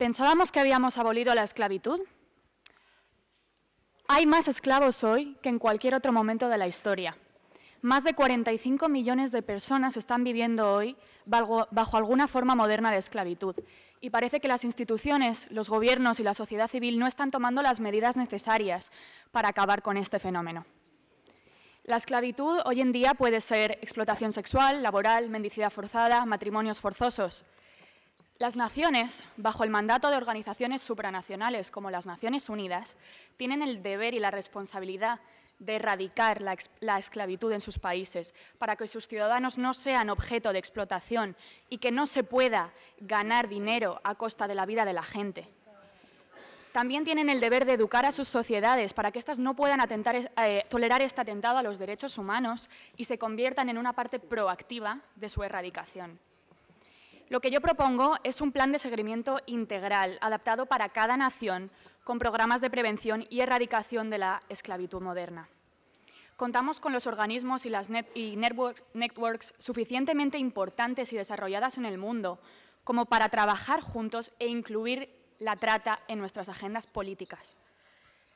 ¿Pensábamos que habíamos abolido la esclavitud? Hay más esclavos hoy que en cualquier otro momento de la historia. Más de 45 millones de personas están viviendo hoy bajo, alguna forma moderna de esclavitud y parece que las instituciones, los gobiernos y la sociedad civil no están tomando las medidas necesarias para acabar con este fenómeno. La esclavitud hoy en día puede ser explotación sexual, laboral, mendicidad forzada, matrimonios forzosos. Las naciones, bajo el mandato de organizaciones supranacionales como las Naciones Unidas, tienen el deber y la responsabilidad de erradicar la, esclavitud en sus países para que sus ciudadanos no sean objeto de explotación y que no se pueda ganar dinero a costa de la vida de la gente. También tienen el deber de educar a sus sociedades para que éstas no puedan eh, tolerar este atentado a los derechos humanos y se conviertan en una parte proactiva de su erradicación. Lo que yo propongo es un plan de seguimiento integral, adaptado para cada nación, con programas de prevención y erradicación de la esclavitud moderna. Contamos con los organismos y las networks suficientemente importantes y desarrolladas en el mundo como para trabajar juntos e incluir la trata en nuestras agendas políticas.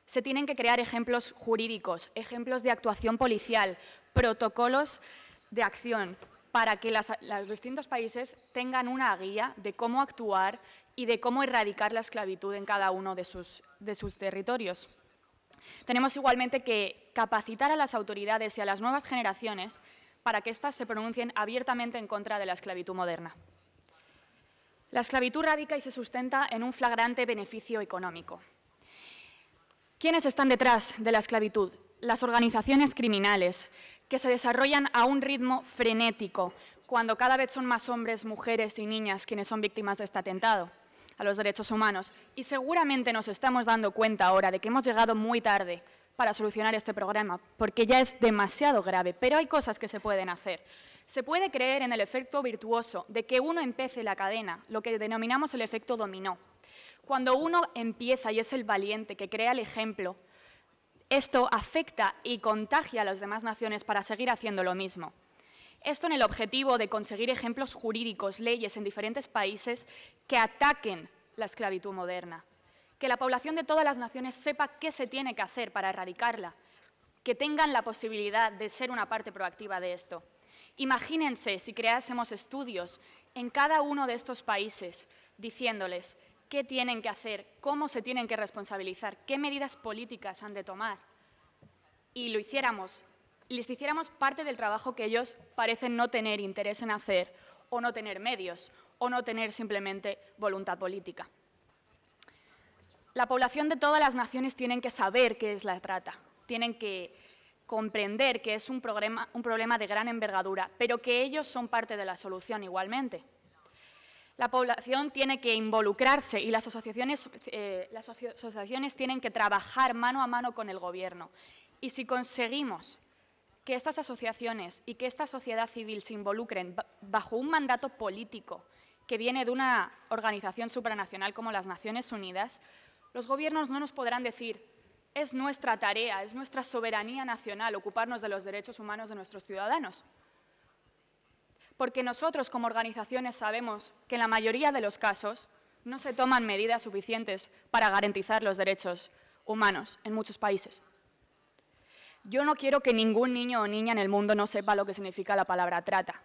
Se tienen que crear ejemplos jurídicos, ejemplos de actuación policial, protocolos de acción, para que los distintos países tengan una guía de cómo actuar y de cómo erradicar la esclavitud en cada uno de sus, de sus territorios. Tenemos igualmente que capacitar a las autoridades y a las nuevas generaciones para que éstas se pronuncien abiertamente en contra de la esclavitud moderna. La esclavitud radica y se sustenta en un flagrante beneficio económico. ¿Quiénes están detrás de la esclavitud? Las organizaciones criminales, que se desarrollan a un ritmo frenético, cuando cada vez son más hombres, mujeres y niñas quienes son víctimas de este atentado a los derechos humanos. Y seguramente nos estamos dando cuenta ahora de que hemos llegado muy tarde para solucionar este problema, porque ya es demasiado grave, pero hay cosas que se pueden hacer. Se puede creer en el efecto virtuoso de que uno empiece la cadena, lo que denominamos el efecto dominó. Cuando uno empieza y es el valiente que crea el ejemplo, esto afecta y contagia a las demás naciones para seguir haciendo lo mismo. Esto en el objetivo de conseguir ejemplos jurídicos, leyes en diferentes países que ataquen la esclavitud moderna. Que la población de todas las naciones sepa qué se tiene que hacer para erradicarla. Que tengan la posibilidad de ser una parte proactiva de esto. Imagínense si creásemos estudios en cada uno de estos países diciéndoles qué tienen que hacer, cómo se tienen que responsabilizar, qué medidas políticas han de tomar. Y lo hiciéramos, les hiciéramos parte del trabajo que ellos parecen no tener interés en hacer, o no tener medios, o no tener simplemente voluntad política. La población de todas las naciones tienen que saber qué es la trata, tienen que comprender que es un problema, un problema de gran envergadura, pero que ellos son parte de la solución igualmente. La población tiene que involucrarse y las asociaciones, eh, las asociaciones tienen que trabajar mano a mano con el Gobierno. Y si conseguimos que estas asociaciones y que esta sociedad civil se involucren bajo un mandato político que viene de una organización supranacional como las Naciones Unidas, los gobiernos no nos podrán decir es nuestra tarea, es nuestra soberanía nacional ocuparnos de los derechos humanos de nuestros ciudadanos porque nosotros como organizaciones sabemos que en la mayoría de los casos no se toman medidas suficientes para garantizar los derechos humanos en muchos países. Yo no quiero que ningún niño o niña en el mundo no sepa lo que significa la palabra trata.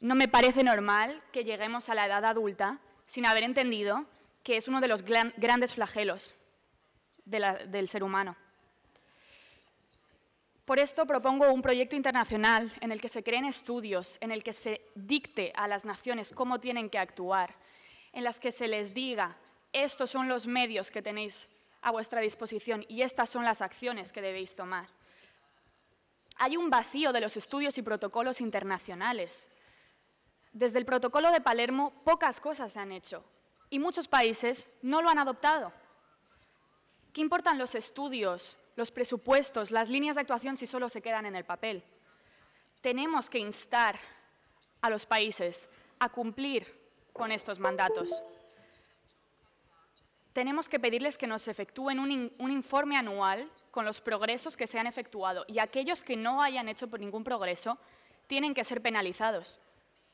No me parece normal que lleguemos a la edad adulta sin haber entendido que es uno de los grandes flagelos del ser humano. Por esto propongo un proyecto internacional en el que se creen estudios, en el que se dicte a las naciones cómo tienen que actuar, en las que se les diga, estos son los medios que tenéis a vuestra disposición y estas son las acciones que debéis tomar. Hay un vacío de los estudios y protocolos internacionales. Desde el protocolo de Palermo pocas cosas se han hecho y muchos países no lo han adoptado. ¿Qué importan los estudios los presupuestos, las líneas de actuación si solo se quedan en el papel. Tenemos que instar a los países a cumplir con estos mandatos. Tenemos que pedirles que nos efectúen un, informe anual con los progresos que se han efectuado y aquellos que no hayan hecho ningún progreso tienen que ser penalizados,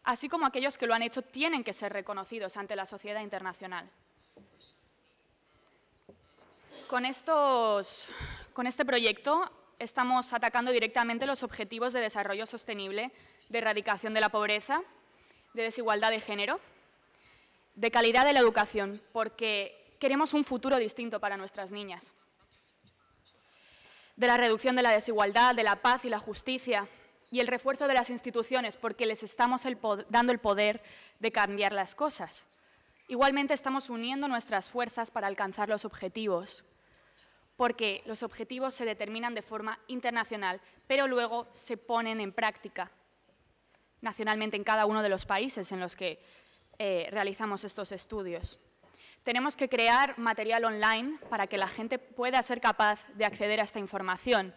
así como aquellos que lo han hecho tienen que ser reconocidos ante la sociedad internacional. Con estos con este proyecto estamos atacando directamente los objetivos de desarrollo sostenible, de erradicación de la pobreza, de desigualdad de género, de calidad de la educación, porque queremos un futuro distinto para nuestras niñas, de la reducción de la desigualdad, de la paz y la justicia, y el refuerzo de las instituciones, porque les estamos dando el poder de cambiar las cosas. Igualmente estamos uniendo nuestras fuerzas para alcanzar los objetivos porque los objetivos se determinan de forma internacional, pero luego se ponen en práctica nacionalmente en cada uno de los países en los que eh, realizamos estos estudios. Tenemos que crear material online para que la gente pueda ser capaz de acceder a esta información,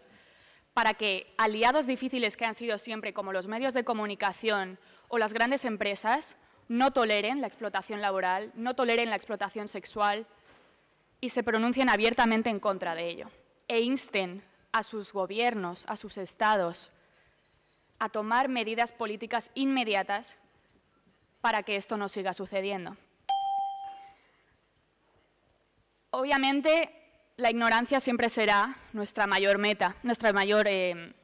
para que aliados difíciles que han sido siempre como los medios de comunicación o las grandes empresas no toleren la explotación laboral, no toleren la explotación sexual, y se pronuncien abiertamente en contra de ello e insten a sus gobiernos, a sus estados, a tomar medidas políticas inmediatas para que esto no siga sucediendo. Obviamente, la ignorancia siempre será nuestra mayor meta, nuestro mayor eh,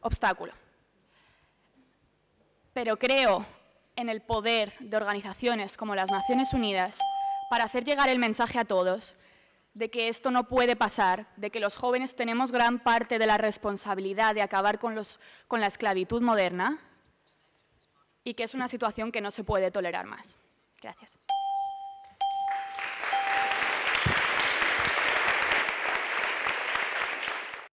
obstáculo. Pero creo en el poder de organizaciones como las Naciones Unidas para hacer llegar el mensaje a todos de que esto no puede pasar, de que los jóvenes tenemos gran parte de la responsabilidad de acabar con, la esclavitud moderna y que es una situación que no se puede tolerar más. Gracias.